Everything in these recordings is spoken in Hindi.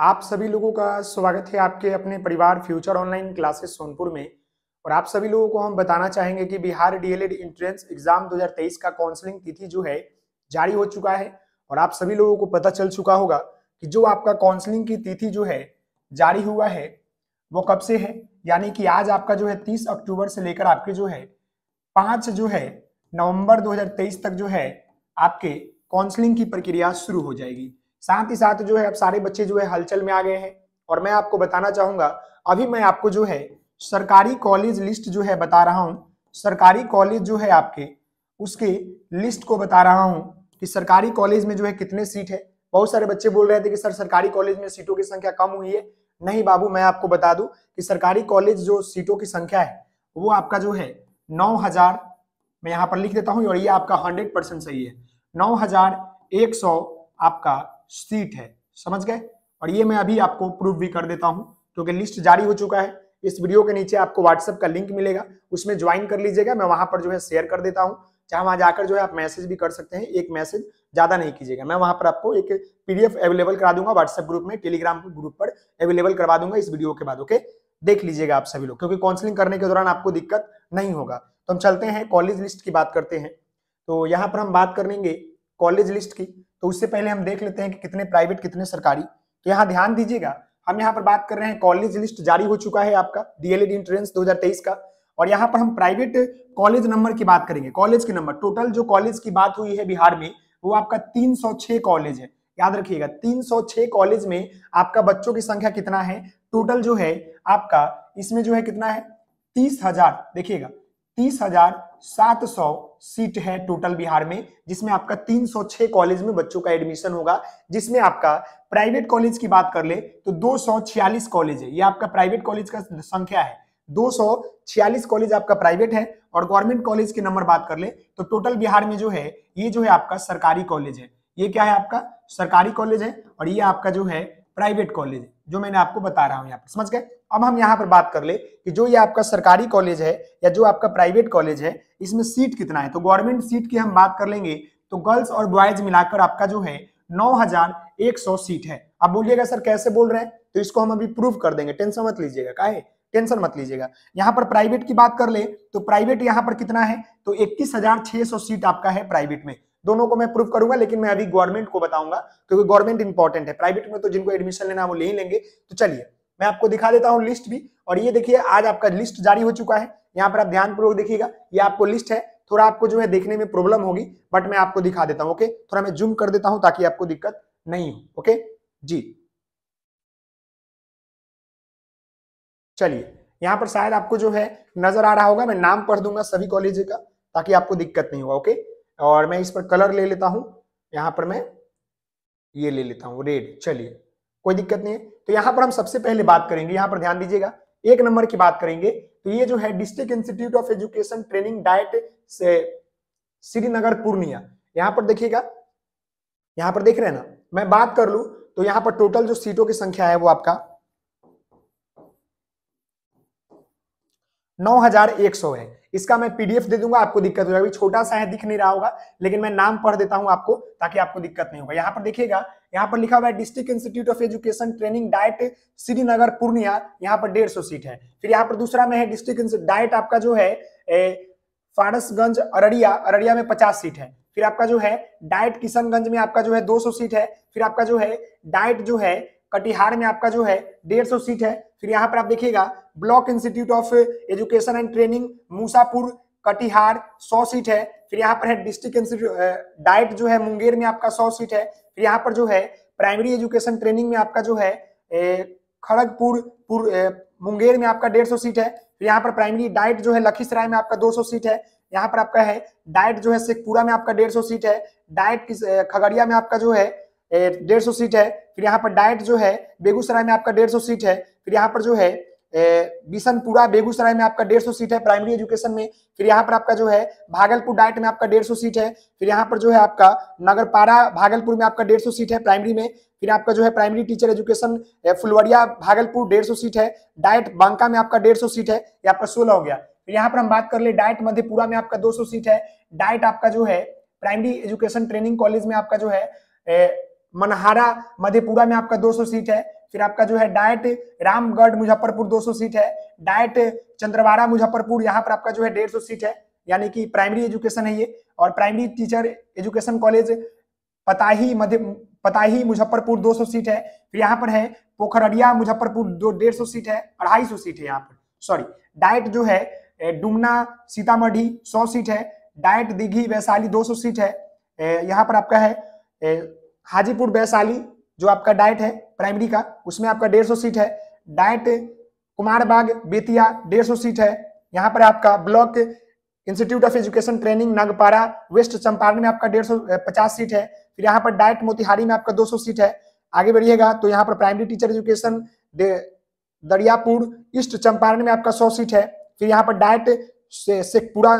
आप सभी लोगों का स्वागत है आपके अपने परिवार फ्यूचर ऑनलाइन क्लासेस सोनपुर में और आप सभी लोगों को हम बताना चाहेंगे कि बिहार डीएलएड एंट्रेंस एग्जाम 2023 का काउंसलिंग तिथि जो है जारी हो चुका है और आप सभी लोगों को पता चल चुका होगा कि जो आपका काउंसलिंग की तिथि जो है जारी हुआ है वो कब से है यानी कि आज आपका जो है तीस अक्टूबर से लेकर आपके जो है पाँच जो है नवम्बर दो तक जो है आपके काउंसलिंग की प्रक्रिया शुरू हो जाएगी साथ ही साथ जो है अब सारे बच्चे जो है हलचल में आ गए हैं और मैं आपको बताना चाहूंगा अभी मैं आपको जो है सरकारी कॉलेज लिस्ट जो है बता रहा हूँ सरकारी कॉलेज जो है आपके उसके लिस्ट को बता रहा हूँ कि सरकारी कॉलेज में जो है कितने सीट है बहुत सारे बच्चे बोल रहे थे कि सर सरकारी कॉलेज में सीटों की संख्या कम हुई है नहीं बाबू मैं आपको बता दूं कि सरकारी कॉलेज जो सीटों की संख्या है वो आपका जो है नौ हजार मैं यहाँ पर लिख देता हूँ और ये आपका हंड्रेड परसेंट सही है नौ हजार एक सौ आपका सीट है समझ गए और ये मैं अभी आपको प्रूव भी कर देता हूँ क्योंकि लिस्ट जारी हो चुका है इस वीडियो के नीचे आपको व्हाट्सएप का लिंक मिलेगा उसमें ज्वाइन कर लीजिएगा मैं वहां पर जो है शेयर कर देता हूँ चाहे वहां जाकर जो है आप मैसेज भी कर सकते हैं एक मैसेज ज़्यादा नहीं कीजिएगा मैं वहाँ पर आपको एक पीडीएफ अवेलेबल करा दूंगा व्हाट्सएप ग्रुप में टेलीग्राम ग्रुप पर अवेलेबल करवा दूंगा इस वीडियो के बाद ओके देख लीजिएगा आप सभी लोग क्योंकि काउंसलिंग करने के दौरान आपको दिक्कत नहीं होगा तो हम चलते हैं कॉलेज लिस्ट की बात करते हैं तो यहाँ पर हम बात करेंगे कॉलेज लिस्ट की तो उससे पहले हम देख लेते हैं कि कितने प्राइवेट कितने सरकारी तो यहाँ ध्यान दीजिएगा हम यहाँ पर बात कर रहे हैं कॉलेज लिस्ट जारी हो चुका है आपका डीएलएड इंट्रेंस 2023 का और यहाँ पर हम प्राइवेट कॉलेज नंबर की बात करेंगे कॉलेज के नंबर टोटल जो कॉलेज की बात हुई है बिहार में वो आपका 306 कॉलेज है याद रखिएगा 306 कॉलेज में आपका बच्चों की संख्या कितना है टोटल जो है आपका इसमें जो है कितना है तीस हजार देखिएगा तीस हजार सात सौ सीट है टोटल बिहार में जिसमें आपका 306 कॉलेज में बच्चों का एडमिशन होगा जिसमें आपका प्राइवेट कॉलेज की बात कर ले तो 246 कॉलेज है ये आपका प्राइवेट कॉलेज का संख्या है 246 कॉलेज आपका प्राइवेट है और गवर्नमेंट कॉलेज के नंबर बात कर ले तो टोटल बिहार में जो है ये जो है आपका सरकारी कॉलेज है ये क्या है आपका सरकारी कॉलेज है और ये आपका जो है प्राइवेट कॉलेज है जो मैंने आपको बता रहा हूँ यहाँ पर समझ गए अब हम यहाँ पर बात कर ले कि जो ये आपका सरकारी कॉलेज है या जो आपका प्राइवेट कॉलेज है इसमें सीट कितना है तो गवर्नमेंट सीट की हम बात कर लेंगे तो गर्ल्स और बॉयज मिलाकर आपका जो है 9100 सीट है आप बोलिएगा सर कैसे बोल रहे हैं तो इसको हम अभी प्रूव कर देंगे टेंशन मत लीजिएगा है? टेंशन मत लीजिएगा यहाँ पर प्राइवेट की बात कर ले तो प्राइवेट यहाँ पर कितना है तो इक्कीस सीट आपका है प्राइवेट में दोनों को मैं प्रूव करूंगा लेकिन मैं अभी गवर्नमेंट को बताऊंगा क्योंकि गवर्नमेंट इंपॉर्टेंट है प्राइवेट में तो जिनको एडमिशन लेना वो ले ही लेंगे तो चलिए मैं आपको दिखा देता हूँ लिस्ट भी और ये देखिए आज आपका लिस्ट जारी हो चुका है यहाँ पर आप ध्यानपूर्वक देखिएगा ये आपको लिस्ट है थोड़ा आपको जो है देखने में प्रॉब्लम होगी बट मैं आपको दिखा देता हूँ ओके थोड़ा मैं जूम कर देता हूँ ताकि आपको दिक्कत नहीं हो ओके जी चलिए यहाँ पर शायद आपको जो है नजर आ रहा होगा मैं नाम पढ़ दूंगा सभी कॉलेज का ताकि आपको दिक्कत नहीं होगा ओके और मैं इस पर कलर ले लेता हूं यहां पर मैं ये ले लेता हूं रेड चलिए कोई दिक्कत नहीं है तो यहां पर हम सबसे पहले बात करेंगे यहां पर ध्यान दीजिएगा एक नंबर की बात करेंगे तो ये जो है district institute of education training DIET से श्रीनगर पूर्णिया यहां पर देखिएगा यहां पर देख रहे हैं ना मैं बात कर लू तो यहां पर टोटल जो सीटों की संख्या है वो आपका 9100 है इसका मैं पीडीएफ दे दूंगा आपको दिक्कत होगा जाएगी छोटा सा है दिख नहीं रहा होगा लेकिन मैं नाम पढ़ देता हूं आपको ताकि आपको दिक्कत नहीं होगा यहाँ पर देखिएगा यहाँ पर लिखा हुआ है district institute of education training DIET Srinagar Purnia यहाँ पर डेढ़ सीट है फिर यहाँ पर दूसरा में है डिस्ट्रिक्ट डाइट आपका जो है फारसगंज अररिया अररिया में पचास सीट है फिर आपका जो है डाइट किशनगंज में आपका जो है 200 सीट है फिर आपका जो है डाइट जो है कटिहार में आपका जो है 150 सीट है फिर यहाँ पर आप देखिएगा block institute of education and training Musapur Katihar सौ सीट है फिर यहाँ पर है डिस्ट्रिक्ट इंस्टीट्यूट डाइट जो है मुंगेर में आपका सौ सीट है फिर यहाँ पर जो है प्राइमरी एजुकेशन ट्रेनिंग में आपका जो है खड़गपुर मुंगेर में आपका डेढ़ सौ सीट है फिर यहाँ पर प्राइमरी डाइट जो है लखीसराय में आपका दो सौ सीट है यहाँ पर आपका है डाइट जो है शेखपुरा में आपका डेढ़ सौ सीट है डाइट खगड़िया में आपका जो है डेढ़ सौ सीट है फिर यहाँ पर डाइट जो है बेगूसराय में आपका डेढ़ सौ सीट है फिर यहाँ पर जो है बिशनपुरा बेगूसराय में आपका डेढ़ सौ सीट है प्राइमरी एजुकेशन में फिर यहाँ पर आपका जो है भागलपुर डाइट में आपका डेढ़ सौ सीट है फिर यहाँ पर जो है आपका नगरपारा भागलपुर में आपका डेढ़ सौ सीट है प्राइमरी में फिर आपका जो है primary teacher education Phulwaria Bhagalpur डेढ़ सौ सीट है डाइट बांका में आपका डेढ़ सौ सीट है या आपका सोलह हो गया फिर यहाँ पर हम बात कर ले डाइट मधेपुरा में आपका दो सौ सीट है डाइट आपका जो है प्राइमरी एजुकेशन ट्रेनिंग कॉलेज में आपका जो है मनहारा मधेपुरा में आपका दो सौ सीट है फिर आपका जो है डायट रामगढ़ मुजफ्फरपुर 200 सीट है डायट चंद्रवाड़ा मुजफ्फरपुर यहाँ पर आपका जो है डेढ़ सीट है यानी कि प्राइमरी एजुकेशन है ये और primary teacher education college Patahi Madhya Patahi Muzaffarpur 200 seat है फिर यहाँ पर है पोखरिया मुजफ्फरपुर दो डेढ़ सौ सीट है अढ़ाई सौ सीट है यहाँ पर सॉरी डाइट जो है डुमना सीतामढ़ी सौ सीट है डाइट दिघी वैशाली दो सौ सीट है यहाँ पर आपका है हाजीपुर वैशाली जो आपका डाइट है प्राइमरी का उसमें आपका डेढ़ सौ सीट है डाइट कुमार बाग बेतिया डेढ़ सौ सीट है यहाँ पर आपका block institute of education training Nagpara West Champaran में आपका डेढ़ सौ पचास सीट है फिर यहाँ पर डाइट मोतिहारी में आपका दो सौ सीट है आगे बढ़िएगा तो यहाँ पर primary teacher education Dariyapur East Champaran में आपका सौ सीट है फिर यहाँ पर डाइट पूरा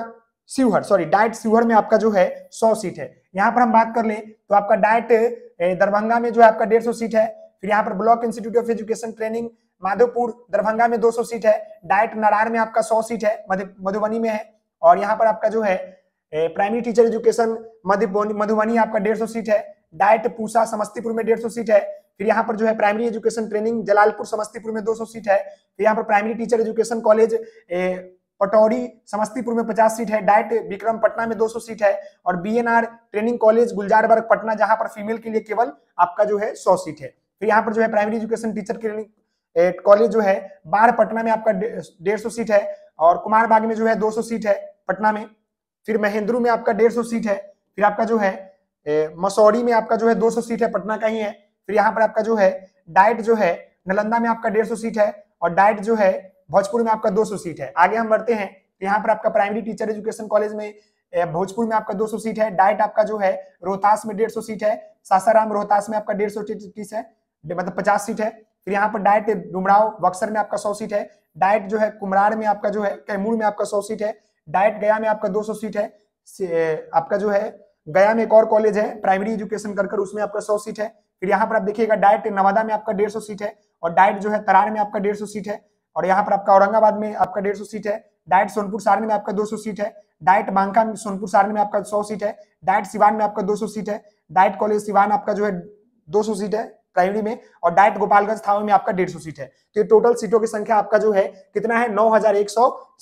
शिवहर सॉरी डाइट शिवहर में आपका जो है सौ सीट है यहाँ पर हम बात कर ले तो आपका डाइट दरभंगा में जो है आपका डेढ़ सीट है फिर यहाँ पर block institute of education training Madhopur Darbhanga में 200 सीट है डाइट नरार में आपका 100 सीट है मधुबनी में है और यहाँ पर आपका जो है प्राइमरी टीचर एजुकेशन मधुबनी आपका 150 सीट है डाइट पूसा समस्तीपुर में 150 सीट है फिर यहाँ पर जो है primary education training Jalalpur Samastipur में 200 सीट है फिर यहाँ पर primary teacher education college Patori Samastipur में 50 सीट है डाइट विक्रम पटना में 200 सीट है और बीएनआर ट्रेनिंग कॉलेज बर्ग पटना जहां पर फीमेल के लिए केवल आपका जो है 100 सीट है फिर यहाँ पर जो है प्राइमरी एजुकेशन टीचर के कॉलेज जो है बाढ़ पटना में आपका डेढ़ सौ सीट है और कुमार बाग में जो है सौ सीट है पटना में फिर महेंद्रू में आपका सौ सीट है फिर आपका जो है मसौरी में आपका जो है सौ सीट है पटना का ही है फिर यहाँ पर आपका जो है डाइट जो है नालंदा में आपका सौ सीट है और डाइट जो है भोजपुर में आपका 200 सीट है आगे हम बढ़ते हैं तो यहाँ पर आपका प्राइमरी टीचर एजुकेशन कॉलेज में भोजपुर में आपका 200 सीट है डाइट आपका जो है रोहतास में सौ सीट है सासाराम रोहतास में आपका सौ सीट है मतलब पचास सीट है फिर यहाँ पर डायट डुमराव बक्सर में आपका सौ सीट है डायट जो है कुमरार में आपका जो है कैमूर में आपका सौ सीट है डायट गया में आपका दो सीट है आपका जो है गया में एक और कॉलेज है प्राइमरी एजुकेशन कर उसमें आपका सौ सीट है फिर यहाँ पर आप देखिएगा डायट नवादा में आपका डेढ़ सीट है और डाइट जो है तरार में आपका डेढ़ सीट है और यहाँ पर आपका औरंगाबाद में आपका डेढ़ सीट है डायट सोनपुर सारण में आपका दो सीट है डायट बांका सोनपुर सारण में आपका सौ सीट है डायट सिवान में आपका दो सीट है डायट कॉलेज सिवान आपका जो है दो सीट है प्राइमरी में और डायट गोपालगंज थावे में आपका डेढ़ सीट है तो ये टोटल सीटों की संख्या आपका जो है कितना है नौ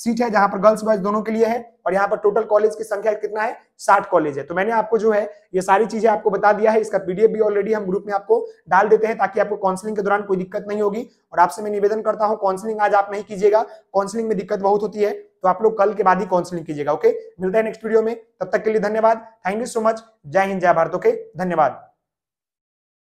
सीट है जहां पर गर्ल्स बॉयज दोनों के लिए है और यहाँ पर टोटल कॉलेज की संख्या कितना है साठ कॉलेज है तो मैंने आपको जो है ये सारी चीजें आपको बता दिया है इसका पीडीएफ भी ऑलरेडी हम ग्रुप में आपको डाल देते हैं ताकि आपको काउंसलिंग के दौरान कोई दिक्कत नहीं होगी और आपसे मैं निवेदन करता हूँ काउंसलिंग आज आप नहीं कीजिएगा काउंसलिंग में दिक्कत बहुत होती है तो आप लोग कल के बाद ही काउंसलिंग कीजिएगा ओके मिलता है नेक्स्ट वीडियो में तब तक के लिए धन्यवाद थैंक यू सो मच जय हिंद जय भारत ओके धन्यवाद